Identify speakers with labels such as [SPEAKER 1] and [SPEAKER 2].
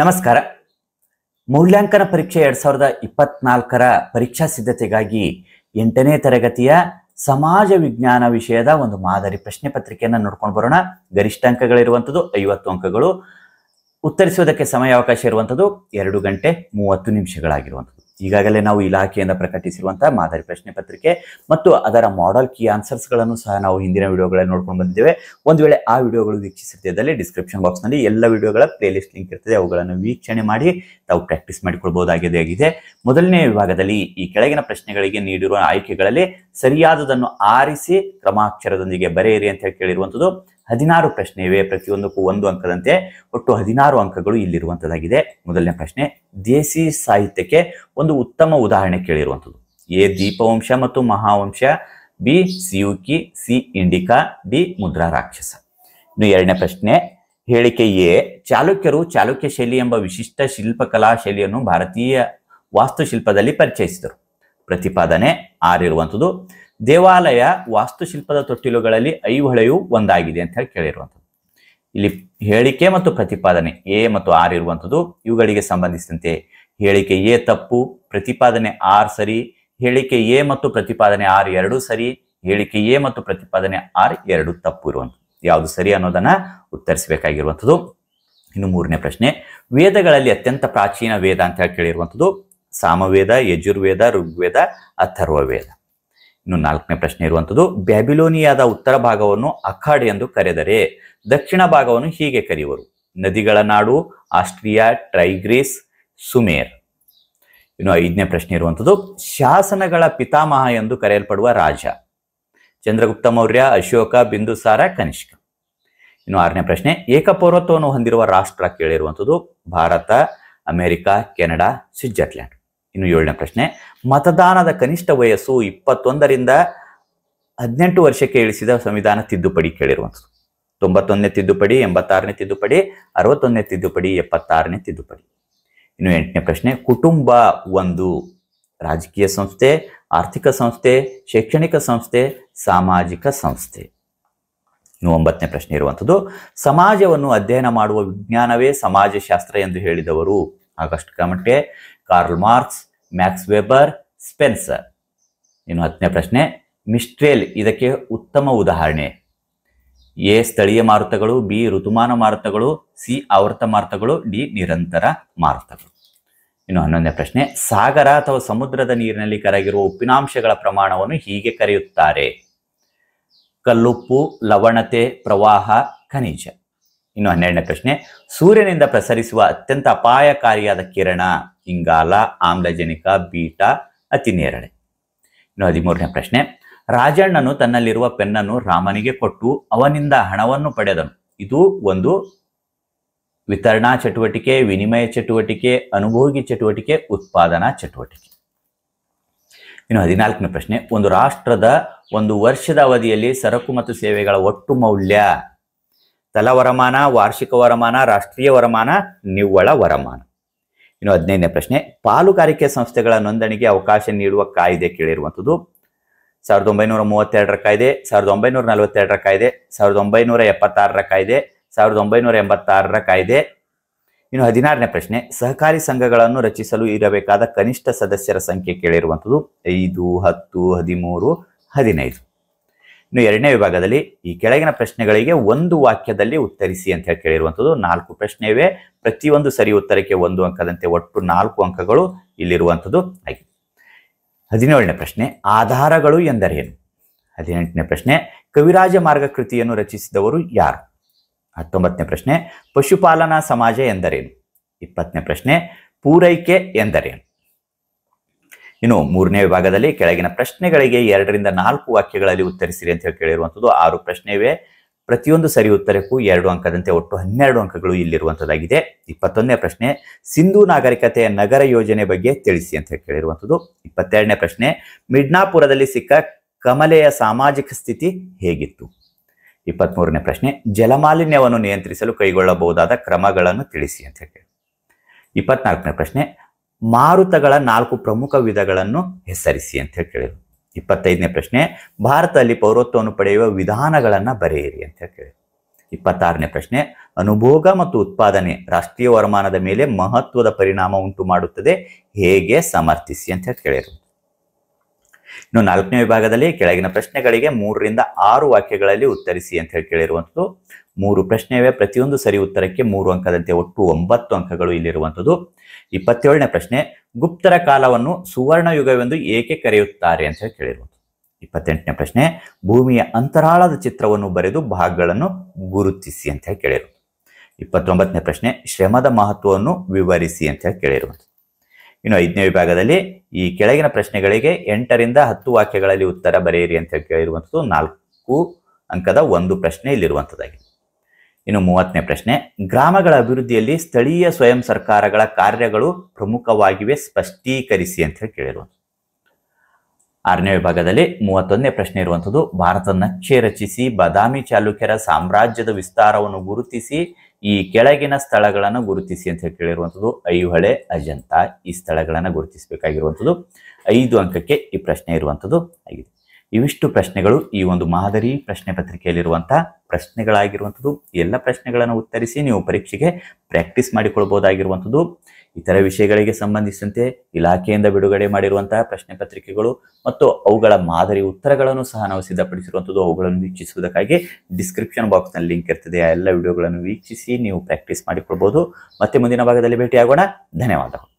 [SPEAKER 1] ನಮಸ್ಕಾರ ಮೌಲ್ಯಾಂಕನ ಪರೀಕ್ಷೆ ಎರಡ್ ಸಾವಿರದ ಇಪ್ಪತ್ನಾಲ್ಕರ ಪರೀಕ್ಷಾ ಸಿದ್ಧತೆಗಾಗಿ ಎಂಟನೇ ತರಗತಿಯ ಸಮಾಜ ವಿಜ್ಞಾನ ವಿಷಯದ ಒಂದು ಮಾದರಿ ಪ್ರಶ್ನೆ ಪತ್ರಿಕೆಯನ್ನು ನೋಡ್ಕೊಂಡು ಬರೋಣ ಗರಿಷ್ಠ ಅಂಕಗಳಿರುವಂಥದ್ದು ಐವತ್ತು ಅಂಕಗಳು ಉತ್ತರಿಸುವುದಕ್ಕೆ ಸಮಯಾವಕಾಶ ಇರುವಂಥದ್ದು ಎರಡು ಗಂಟೆ ಮೂವತ್ತು ನಿಮಿಷಗಳಾಗಿರುವಂಥದ್ದು ಈಗಾಗಲೇ ನಾವು ಇಲಾಖೆಯಿಂದ ಪ್ರಕಟಿಸಿರುವಂತಹ ಮಾದರಿ ಪ್ರಶ್ನೆ ಪತ್ರಿಕೆ ಮತ್ತು ಅದರ ಮಾಡಲ್ ಕಿ ಆನ್ಸರ್ಸ್ ಗಳನ್ನು ಸಹ ನಾವು ಹಿಂದಿನ ವಿಡಿಯೋಗಳಲ್ಲಿ ನೋಡ್ಕೊಂಡು ಬಂದಿದ್ದೇವೆ ಒಂದು ವೇಳೆ ಆ ವಿಡಿಯೋಗಳು ವೀಕ್ಷಿಸಿದ್ದಲ್ಲಿ ಡಿಸ್ಕ್ರಿಪ್ಷನ್ ಬಾಕ್ಸ್ ನಲ್ಲಿ ಎಲ್ಲ ವಿಡಿಯೋಗಳ ಪ್ಲೇ ಲಿಸ್ಟ್ ಲಿಂಕ್ ಇರ್ತದೆ ಅವುಗಳನ್ನು ವೀಕ್ಷಣೆ ಮಾಡಿ ತಾವು ಪ್ರಾಕ್ಟೀಸ್ ಮಾಡಿಕೊಳ್ಬಹುದಾಗಿದೆ ಮೊದಲನೇ ವಿಭಾಗದಲ್ಲಿ ಈ ಕೆಳಗಿನ ಪ್ರಶ್ನೆಗಳಿಗೆ ನೀಡಿರುವ ಆಯ್ಕೆಗಳಲ್ಲಿ ಸರಿಯಾದದನ್ನು ಆರಿಸಿ ಕ್ರಮಾಕ್ಷರದೊಂದಿಗೆ ಬರೆಯಿರಿ ಅಂತ ಹೇಳಿ ಕೇಳಿರುವಂಥದ್ದು ಹದಿನಾರು ಪ್ರಶ್ನೆ ಇವೆ ಪ್ರತಿಯೊಂದಕ್ಕೂ ಒಂದು ಅಂಕದಂತೆ ಒಟ್ಟು ಹದಿನಾರು ಅಂಕಗಳು ಇಲ್ಲಿರುವಂಥದ್ದಾಗಿದೆ ಮೊದಲನೇ ಪ್ರಶ್ನೆ ದೇಸಿ ಸಾಹಿತ್ಯಕ್ಕೆ ಒಂದು ಉತ್ತಮ ಉದಾಹರಣೆ ಕೇಳಿರುವಂಥದ್ದು ಎ ದೀಪವಂಶ ಮತ್ತು Mahavamsa B Siyuki C Indica D Mudrarakshasa ಇನ್ನು ಎರಡನೇ ಪ್ರಶ್ನೆ ಹೇಳಿಕೆ ಎ ಚಾಲುಕ್ಯರು ಚಾಲುಕ್ಯ ಶೈಲಿ ಎಂಬ ವಿಶಿಷ್ಟ ಶಿಲ್ಪಕಲಾ ಶೈಲಿಯನ್ನು ಭಾರತೀಯ ವಾಸ್ತುಶಿಲ್ಪದಲ್ಲಿ ಪರಿಚಯಿಸಿದರು ಪ್ರತಿಪಾದನೆ ಆರಿರುವಂಥದ್ದು ದೇವಾಲಯ ವಾಸ್ತುಶಿಲ್ಪದ ತೊಟ್ಟಿಲುಗಳಲ್ಲಿ ಐಹೊಳೆಯು ಒಂದಾಗಿದೆ ಅಂತ ಹೇಳಿ ಕೇಳಿರುವಂಥದ್ದು ಇಲ್ಲಿ ಹೇಳಿಕೆ ಮತ್ತು ಪ್ರತಿಪಾದನೆ ಎ ಮತ್ತು ಆರ್ ಇರುವಂಥದ್ದು ಇವುಗಳಿಗೆ ಸಂಬಂಧಿಸಿದಂತೆ ಹೇಳಿಕೆ ಎ ತಪ್ಪು ಪ್ರತಿಪಾದನೆ ಆರ್ ಸರಿ ಹೇಳಿಕೆ ಎ ಮತ್ತು ಪ್ರತಿಪಾದನೆ ಆರ್ ಎರಡು ಸರಿ ಹೇಳಿಕೆ ಎ ಮತ್ತು ಪ್ರತಿಪಾದನೆ ಆರ್ ಎರಡು ತಪ್ಪು ಇರುವಂಥದ್ದು ಯಾವುದು ಸರಿ ಅನ್ನೋದನ್ನ ಉತ್ತರಿಸಬೇಕಾಗಿರುವಂಥದ್ದು ಇನ್ನು ಮೂರನೇ ಪ್ರಶ್ನೆ ವೇದಗಳಲ್ಲಿ ಅತ್ಯಂತ ಪ್ರಾಚೀನ ವೇದ ಅಂತ ಹೇಳಿ ಕೇಳಿರುವಂಥದ್ದು ಸಾಮವೇದ ಯಜುರ್ವೇದ ಋಗ್ವೇದ ಅಥರ್ವ ವೇದ ಇನ್ನು ನಾಲ್ಕನೇ ಪ್ರಶ್ನೆ ಇರುವಂಥದ್ದು ಬ್ಯಾಬಿಲೋನಿಯಾದ ಉತ್ತರ ಭಾಗವನ್ನು ಅಖಾಡ್ ಎಂದು ಕರೆದರೆ ದಕ್ಷಿಣ ಭಾಗವನ್ನು ಹೀಗೆ ಕರೆಯುವರು ನದಿಗಳ ನಾಡು ಆಸ್ಟ್ರಿಯಾ ಟ್ರೈಗ್ರೀಸ್ ಸುಮೇರ್ ಇನ್ನು ಐದನೇ ಪ್ರಶ್ನೆ ಇರುವಂಥದ್ದು ಶಾಸನಗಳ ಪಿತಾಮಹ ಎಂದು ಕರೆಯಲ್ಪಡುವ ರಾಜ ಚಂದ್ರಗುಪ್ತ ಮೌರ್ಯ ಅಶೋಕ ಬಿಂದುಸಾರ ಕನಿಷ್ಕ ಇನ್ನು ಆರನೇ ಪ್ರಶ್ನೆ ಏಕಪೌರತ್ವವನ್ನು ಹೊಂದಿರುವ ರಾಷ್ಟ್ರ ಕೇಳಿರುವಂಥದ್ದು ಭಾರತ ಅಮೆರಿಕ ಕೆನಡಾ ಸ್ವಿಟ್ಜರ್ಲ್ಯಾಂಡ್ ಇನ್ನು ಏಳನೇ ಪ್ರಶ್ನೆ ಮತದಾನದ ಕನಿಷ್ಠ ವಯಸ್ಸು ಇಪ್ಪತ್ತೊಂದರಿಂದ ಹದಿನೆಂಟು ವರ್ಷಕ್ಕೆ ಇಳಿಸಿದ ಸಂವಿಧಾನ ತಿದ್ದುಪಡಿ ಕೇಳಿರುವಂಥದ್ದು ತೊಂಬತ್ತೊಂದನೇ ತಿದ್ದುಪಡಿ ಎಂಬತ್ತಾರನೇ ತಿದ್ದುಪಡಿ ಅರವತ್ತೊಂದನೇ ತಿದ್ದುಪಡಿ ಎಪ್ಪತ್ತಾರನೇ ತಿದ್ದುಪಡಿ ಇನ್ನು ಎಂಟನೇ ಪ್ರಶ್ನೆ ಕುಟುಂಬ ಒಂದು ರಾಜಕೀಯ ಸಂಸ್ಥೆ ಆರ್ಥಿಕ ಸಂಸ್ಥೆ ಶೈಕ್ಷಣಿಕ ಸಂಸ್ಥೆ ಸಾಮಾಜಿಕ ಸಂಸ್ಥೆ ಇನ್ನು ಒಂಬತ್ತನೇ ಪ್ರಶ್ನೆ ಇರುವಂಥದ್ದು ಸಮಾಜವನ್ನು ಅಧ್ಯಯನ ಮಾಡುವ ವಿಜ್ಞಾನವೇ ಸಮಾಜಶಾಸ್ತ್ರ ಎಂದು ಹೇಳಿದವರು Auguste Comte Karl Marx Max Weber Spencer ಇನ್ನು ಹತ್ತನೇ ಪ್ರಶ್ನೆ ಮಿಸ್ಟ್ರೇಲ್ ಇದಕ್ಕೆ ಉತ್ತಮ ಉದಾಹರಣೆ ಎ ಸ್ಥಳೀಯ ಮಾರುತಗಳು ಬಿ ಋತುಮಾನ ಮಾರುತಗಳು ಸಿ ಆವೃತ ಮಾರುತಗಳು ಡಿ ನಿರಂತರ ಮಾರುತಗಳು ಇನ್ನು ಹನ್ನೊಂದನೇ ಪ್ರಶ್ನೆ ಸಾಗರ ಅಥವಾ ಸಮುದ್ರದ ನೀರಿನಲ್ಲಿ ಕರಗಿರುವ ಉಪ್ಪಿನಾಂಶಗಳ ಪ್ರಮಾಣವನ್ನು ಹೀಗೆ ಕರೆಯುತ್ತಾರೆ ಕಲ್ಲುಪ್ಪು ಲವಣತೆ ಪ್ರವಾಹ ಖನಿಜ ಇನ್ನು ಹನ್ನೆರಡನೇ ಪ್ರಶ್ನೆ ಸೂರ್ಯನಿಂದ ಪ್ರಸರಿಸುವ ಅತ್ಯಂತ ಅಪಾಯಕಾರಿಯಾದ ಕಿರಣ ಇಂಗಾಲ ಆಮ್ಲಜನಕ ಬೀಟಾ ಅತಿ ನೇರಳೆ ಇನ್ನು ಹದಿಮೂರನೇ ಪ್ರಶ್ನೆ ರಾಜಣ್ಣನು ತನ್ನಲ್ಲಿರುವ ಪೆನ್ನನ್ನು ರಾಮನಿಗೆ ಕೊಟ್ಟು ಅವನಿಂದ ಹಣವನ್ನು ಪಡೆದನು ಇದು ಒಂದು ವಿತರಣಾ ಚಟುವಟಿಕೆ ವಿನಿಮಯ ಚಟುವಟಿಕೆ ಅನುಭೋಗಿ ಚಟುವಟಿಕೆ ಉತ್ಪಾದನಾ ಚಟುವಟಿಕೆ ಇನ್ನು ಹದಿನಾಲ್ಕನೇ ಪ್ರಶ್ನೆ ಒಂದು ರಾಷ್ಟ್ರದ ಒಂದು ವರ್ಷದ ಅವಧಿಯಲ್ಲಿ ಸರಕು ಮತ್ತು ಸೇವೆಗಳ ಒಟ್ಟು ಮೌಲ್ಯ ತಲವರಮಾನ ವಾರ್ಷಿಕ ವರಮಾನ ರಾಷ್ಟ್ರೀಯ ವರಮಾನ ನಿವ್ವಳ ವರಮಾನ ಇನ್ನು ಹದಿನೈದನೇ ಪ್ರಶ್ನೆ ಪಾಲುಗಾರಿಕೆ ಸಂಸ್ಥೆಗಳ ನೋಂದಣಿಗೆ ಅವಕಾಶ ನೀಡುವ ಕಾಯ್ದೆ ಕೇಳಿರುವಂಥದ್ದು ಸಾವಿರದ ಒಂಬೈನೂರ ಮೂವತ್ತೆರಡರ ಕಾಯ್ದೆ ಸಾವಿರದ ಒಂಬೈನೂರ ನಲವತ್ತೆರಡರ ಕಾಯ್ದೆ ಸಾವಿರದ ಒಂಬೈನೂರ ಎಪ್ಪತ್ತಾರರ ಕಾಯ್ದೆ ಸಾವಿರದ ಒಂಬೈನೂರ ಎಂಬತ್ತಾರರ ಕಾಯ್ದೆ ಇನ್ನು ಹದಿನಾರನೇ ಪ್ರಶ್ನೆ ಸಹಕಾರಿ ಸಂಘಗಳನ್ನು ರಚಿಸಲು ಇರಬೇಕಾದ ಕನಿಷ್ಠ ಸದಸ್ಯರ ಸಂಖ್ಯೆ ಕೇಳಿರುವಂಥದ್ದು ಐದು ಹತ್ತು ಹದಿಮೂರು ಹದಿನೈದು ಇನ್ನು ಎರಡನೇ ವಿಭಾಗದಲ್ಲಿ ಈ ಕೆಳಗಿನ ಪ್ರಶ್ನೆಗಳಿಗೆ ಒಂದು ವಾಕ್ಯದಲ್ಲಿ ಉತ್ತರಿಸಿ ಅಂತ ಹೇಳಿ ಕೇಳಿರುವಂಥದ್ದು ನಾಲ್ಕು ಪ್ರಶ್ನೆ ಇವೆ ಪ್ರತಿಯೊಂದು ಸರಿ ಉತ್ತರಕ್ಕೆ ಒಂದು ಅಂಕದಂತೆ ಒಟ್ಟು ನಾಲ್ಕು ಅಂಕಗಳು ಇಲ್ಲಿರುವಂಥದ್ದು ಆಗಿದೆ ಹದಿನೇಳನೇ ಪ್ರಶ್ನೆ ಆಧಾರಗಳು ಎಂದರೇನು ಹದಿನೆಂಟನೇ ಪ್ರಶ್ನೆ ಕವಿರಾಜ ಮಾರ್ಗ ಕೃತಿಯನ್ನು ರಚಿಸಿದವರು ಯಾರು ಹತ್ತೊಂಬತ್ತನೇ ಪ್ರಶ್ನೆ ಪಶುಪಾಲನಾ ಸಮಾಜ ಎಂದರೇನು ಇಪ್ಪತ್ತನೇ ಪ್ರಶ್ನೆ ಪೂರೈಕೆ ಎಂದರೇನು ಇನ್ನು ಮೂರನೇ ವಿಭಾಗದಲ್ಲಿ ಕೆಳಗಿನ ಪ್ರಶ್ನೆಗಳಿಗೆ ಎರಡರಿಂದ ನಾಲ್ಕು ವಾಕ್ಯಗಳಲ್ಲಿ ಉತ್ತರಿಸಿರಿ ಅಂತ ಹೇಳಿ ಕೇಳಿರುವಂಥದ್ದು ಆರು ಪ್ರಶ್ನೆ ಇವೆ ಪ್ರತಿಯೊಂದು ಸರಿ ಉತ್ತರಕ್ಕೂ ಎರಡು ಅಂಕದಂತೆ ಒಟ್ಟು ಹನ್ನೆರಡು ಅಂಕಗಳು ಇಲ್ಲಿರುವಂಥದ್ದಾಗಿದೆ ಇಪ್ಪತ್ತೊಂದನೇ ಪ್ರಶ್ನೆ ಸಿಂಧೂ ನಾಗರಿಕತೆಯ ನಗರ ಯೋಜನೆ ಬಗ್ಗೆ ತಿಳಿಸಿ ಅಂತ ಹೇಳಿ ಕೇಳಿರುವಂಥದ್ದು ಇಪ್ಪತ್ತೆರಡನೇ ಪ್ರಶ್ನೆ ಮಿಡ್ನಾಪುರದಲ್ಲಿ ಸಿಕ್ಕ ಕಮಲೆಯ ಸಾಮಾಜಿಕ ಸ್ಥಿತಿ ಹೇಗಿತ್ತು ಮೂರನೇ ಪ್ರಶ್ನೆ ಜಲಮಾಲಿನ್ಯವನ್ನು ನಿಯಂತ್ರಿಸಲು ಕೈಗೊಳ್ಳಬಹುದಾದ ಕ್ರಮಗಳನ್ನು ತಿಳಿಸಿ ಅಂತ ಹೇಳಿ ಇಪ್ಪತ್ನಾಲ್ಕನೇ ಪ್ರಶ್ನೆ ಮಾರುತಗಳ ನಾಲ್ಕು ಪ್ರಮುಖ ವಿಧಗಳನ್ನು ಹೆಸರಿಸಿ ಅಂತ ಹೇಳಿ ಕೇಳಿದರು ಇಪ್ಪತ್ತೈದನೇ ಪ್ರಶ್ನೆ ಭಾರತದಲ್ಲಿ ಪೌರತ್ವವನ್ನು ಪಡೆಯುವ ವಿಧಾನಗಳನ್ನು ಬರೆಯಿರಿ ಅಂತ ಹೇಳಿ ಕೇಳಿದರು ಇಪ್ಪತ್ತಾರನೇ ಪ್ರಶ್ನೆ ಅನುಭೋಗ ಮತ್ತು ಉತ್ಪಾದನೆ ರಾಷ್ಟ್ರೀಯ ವರಮಾನದ ಮೇಲೆ ಮಹತ್ವದ ಪರಿಣಾಮ ಉಂಟು ಮಾಡುತ್ತದೆ ಹೇಗೆ ಸಮರ್ಥಿಸಿ ಅಂತ ಹೇಳಿ ಕೇಳಿದರು ಇನ್ನು ನಾಲ್ಕನೇ ವಿಭಾಗದಲ್ಲಿ ಕೆಳಗಿನ ಪ್ರಶ್ನೆಗಳಿಗೆ ಮೂರರಿಂದ ಆರು ವಾಕ್ಯಗಳಲ್ಲಿ ಉತ್ತರಿಸಿ ಅಂತ ಹೇಳಿ ಕೇಳಿರುವಂಥದ್ದು ಮೂರು ಪ್ರಶ್ನೆ ಪ್ರತಿಯೊಂದು ಸರಿ ಉತ್ತರಕ್ಕೆ ಮೂರು ಅಂಕದಂತೆ ಒಟ್ಟು ಒಂಬತ್ತು ಅಂಕಗಳು ಇಲ್ಲಿರುವಂಥದ್ದು ಇಪ್ಪತ್ತೇಳನೇ ಪ್ರಶ್ನೆ ಗುಪ್ತರ ಕಾಲವನ್ನು ಸುವರ್ಣ ಯುಗವೆಂದು ಏಕೆ ಕರೆಯುತ್ತಾರೆ ಅಂತ ಹೇಳಿ ಕೇಳಿರುವಂಥದ್ದು ಇಪ್ಪತ್ತೆಂಟನೇ ಪ್ರಶ್ನೆ ಭೂಮಿಯ ಅಂತರಾಳದ ಚಿತ್ರವನ್ನು ಬರೆದು ಭಾಗಗಳನ್ನು ಗುರುತಿಸಿ ಅಂತ ಹೇಳಿ ಕೇಳಿರುವಂಥದ್ದು ಇಪ್ಪತ್ತೊಂಬತ್ತನೇ ಪ್ರಶ್ನೆ ಶ್ರಮದ ಮಹತ್ವವನ್ನು ವಿವರಿಸಿ ಅಂತ ಹೇಳಿ ಕೇಳಿರುವಂಥದ್ದು ಇನ್ನು ಐದನೇ ವಿಭಾಗದಲ್ಲಿ ಈ ಕೆಳಗಿನ ಪ್ರಶ್ನೆಗಳಿಗೆ ಎಂಟರಿಂದ ಹತ್ತು ವಾಕ್ಯಗಳಲ್ಲಿ ಉತ್ತರ ಬರೆಯಿರಿ ಅಂತ ಕೇಳಿರುವಂಥದ್ದು ನಾಲ್ಕು ಅಂಕದ ಒಂದು ಪ್ರಶ್ನೆ ಇಲ್ಲಿರುವಂಥದ್ದಾಗಿದೆ ಇನ್ನು ಮೂವತ್ತನೇ ಪ್ರಶ್ನೆ ಗ್ರಾಮಗಳ ಅಭಿವೃದ್ಧಿಯಲ್ಲಿ ಸ್ಥಳೀಯ ಸ್ವಯಂ ಸರ್ಕಾರಗಳ ಕಾರ್ಯಗಳು ಪ್ರಮುಖವಾಗಿವೆ ಸ್ಪಷ್ಟೀಕರಿಸಿ ಅಂತ ಹೇಳಿ ಕೇಳಿರುವಂಥದ್ದು ಆರನೇ ವಿಭಾಗದಲ್ಲಿ ಮೂವತ್ತೊಂದನೇ ಪ್ರಶ್ನೆ ಇರುವಂಥದ್ದು ಭಾರತ ನಕ್ಷೆ ರಚಿಸಿ ಬದಾಮಿ ಚಾಲುಕ್ಯರ ಸಾಮ್ರಾಜ್ಯದ ವಿಸ್ತಾರವನ್ನು ಗುರುತಿಸಿ ಈ ಕೆಳಗಿನ ಸ್ಥಳಗಳನ್ನು ಗುರುತಿಸಿ ಅಂತ ಹೇಳಿ ಕೇಳಿರುವಂಥದ್ದು ಐಹೊಳೆ ಅಜಂತ ಈ ಸ್ಥಳಗಳನ್ನು ಗುರುತಿಸಬೇಕಾಗಿರುವಂಥದ್ದು ಐದು ಅಂಕಕ್ಕೆ ಈ ಪ್ರಶ್ನೆ ಇರುವಂಥದ್ದು ಆಗಿದೆ ಇವಿಷ್ಟು ಪ್ರಶ್ನೆಗಳು ಈ ಒಂದು ಮಾದರಿ ಪ್ರಶ್ನೆ ಪತ್ರಿಕೆಯಲ್ಲಿರುವಂತಹ ಪ್ರಶ್ನೆಗಳಾಗಿರುವಂಥದ್ದು ಎಲ್ಲ ಪ್ರಶ್ನೆಗಳನ್ನು ಉತ್ತರಿಸಿ ನೀವು ಪರೀಕ್ಷೆಗೆ ಪ್ರಾಕ್ಟೀಸ್ ಮಾಡಿಕೊಳ್ಬಹುದಾಗಿರುವಂಥದ್ದು ಇತರ ವಿಷಯಗಳಿಗೆ ಸಂಬಂಧಿಸಿದಂತೆ ಇಲಾಖೆಯಿಂದ ಬಿಡುಗಡೆ ಮಾಡಿರುವಂತಹ ಪ್ರಶ್ನೆ ಪತ್ರಿಕೆಗಳು ಮತ್ತು ಅವುಗಳ ಮಾದರಿ ಉತ್ತರಗಳನ್ನು ಸಹ ನಾವು ಸಿದ್ಧಪಡಿಸಿರುವಂಥದ್ದು ಅವುಗಳನ್ನು ವೀಕ್ಷಿಸುವುದಕ್ಕಾಗಿ ಡಿಸ್ಕ್ರಿಪ್ಷನ್ ಬಾಕ್ಸ್ನಲ್ಲಿ ಲಿಂಕ್ ಇರ್ತದೆ ಆ ಎಲ್ಲ ವಿಡಿಯೋಗಳನ್ನು ವೀಕ್ಷಿಸಿ ನೀವು ಪ್ರಾಕ್ಟೀಸ್ ಮಾಡಿಕೊಳ್ಬಹುದು ಮತ್ತೆ ಮುಂದಿನ ಭಾಗದಲ್ಲಿ ಭೇಟಿಯಾಗೋಣ ಧನ್ಯವಾದಗಳು